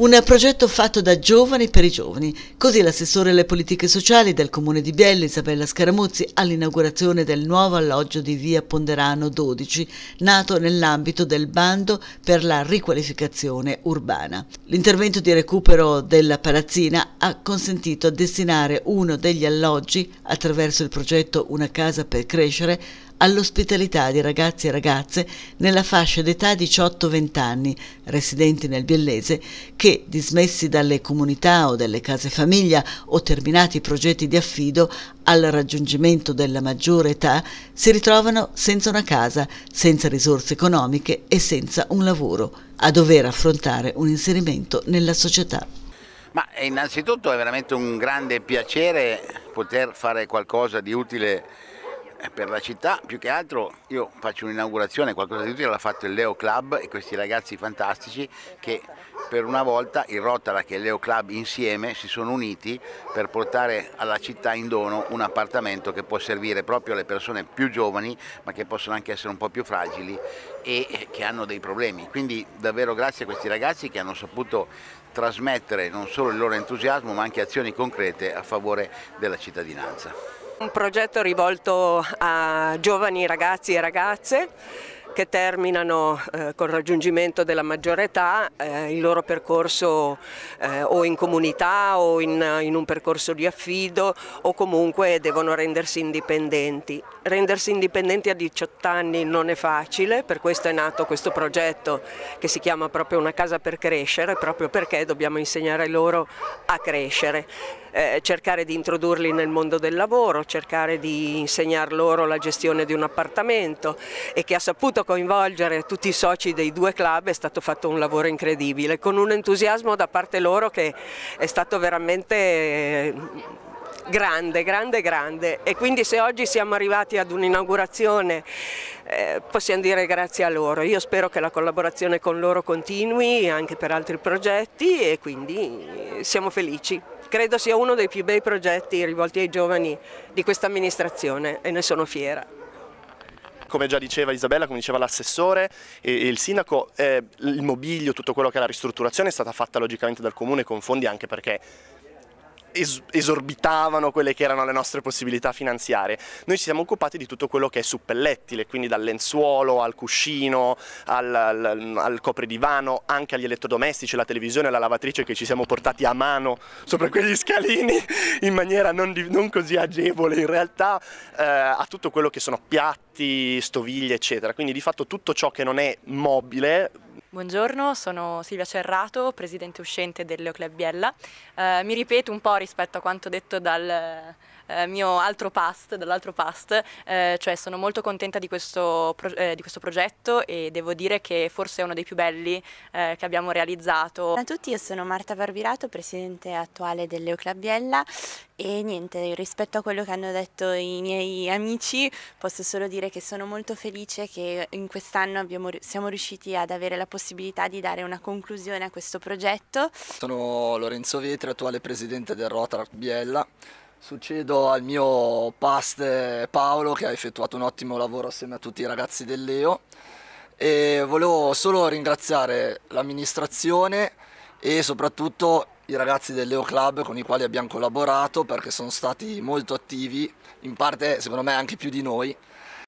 Un progetto fatto da giovani per i giovani. Così l'assessore alle politiche sociali del comune di Biella, Isabella Scaramuzzi, all'inaugurazione del nuovo alloggio di via Ponderano 12, nato nell'ambito del bando per la riqualificazione urbana. L'intervento di recupero della palazzina ha consentito a destinare uno degli alloggi, attraverso il progetto Una casa per crescere, all'ospitalità di ragazzi e ragazze nella fascia d'età 18-20 anni, residenti nel biellese, che che, dismessi dalle comunità o dalle case famiglia o terminati i progetti di affido al raggiungimento della maggiore età, si ritrovano senza una casa, senza risorse economiche e senza un lavoro, a dover affrontare un inserimento nella società. Ma eh, innanzitutto è veramente un grande piacere poter fare qualcosa di utile eh, per la città, più che altro io faccio un'inaugurazione, qualcosa di utile l'ha fatto il Leo Club e questi ragazzi fantastici che per una volta il Rotala che il Leo Club insieme si sono uniti per portare alla città in dono un appartamento che può servire proprio alle persone più giovani ma che possono anche essere un po' più fragili e che hanno dei problemi. Quindi davvero grazie a questi ragazzi che hanno saputo trasmettere non solo il loro entusiasmo ma anche azioni concrete a favore della cittadinanza. Un progetto rivolto a giovani ragazzi e ragazze che terminano eh, col raggiungimento della maggiore età eh, il loro percorso eh, o in comunità o in, in, un percorso di affido o comunque devono rendersi indipendenti. Rendersi indipendenti a 18 anni non è facile, per questo è nato questo progetto che si chiama proprio Una casa per crescere, proprio perché dobbiamo insegnare loro a crescere, eh, cercare di introdurli nel mondo del lavoro, cercare di insegnare loro la gestione di un appartamento e che ha saputo coinvolgere tutti i soci dei due club è stato fatto un lavoro incredibile, con un entusiasmo da parte loro che è stato veramente eh, grande, grande, grande e quindi se oggi siamo arrivati ad un'inaugurazione eh, possiamo dire grazie a loro, io spero che la collaborazione con loro continui anche per altri progetti e quindi siamo felici. Credo sia uno dei più bei progetti rivolti ai giovani di questa amministrazione e ne sono fiera come già diceva Isabella, come diceva l'assessore e, e il sindaco, eh, il mobilio, tutto quello che è la ristrutturazione è stata fatta logicamente dal comune con fondi anche perché es- esorbitavano quelle che erano le nostre possibilità finanziarie. Noi ci siamo occupati di tutto quello che è suppellettile, quindi dal lenzuolo al cuscino, al, al, al copridivano, anche agli elettrodomestici, la televisione, la lavatrice che ci siamo portati a mano sopra quegli scalini in maniera non, di- non così agevole in realtà, eh, a tutto quello che sono piatti, stoviglie, eccetera. Quindi di fatto tutto ciò che non è mobile Buongiorno, sono Silvia Cerrato, presidente uscente del Leo Club Biella. Eh, mi ripeto un po' rispetto a quanto detto dal, eh, mio altro past, dall'altro past, eh, cioè sono molto contenta di questo, pro- eh, di questo, progetto e devo dire che forse è uno dei più belli eh, che abbiamo realizzato. Ciao a tutti, io sono Marta Barbirato, presidente attuale dell'Eoclabbiella e niente, rispetto a quello che hanno detto i miei amici, posso solo dire che sono molto felice che in quest'anno abbiamo, siamo riusciti ad avere la possibilità di dare una conclusione a questo progetto. Sono Lorenzo Vetri, attuale presidente del Rotar Biella. Succedo al mio past Paolo che ha effettuato un ottimo lavoro assieme a tutti i ragazzi del Leo e volevo solo ringraziare l'amministrazione e soprattutto i ragazzi del Leo Club con i quali abbiamo collaborato perché sono stati molto attivi, in parte secondo me anche più di noi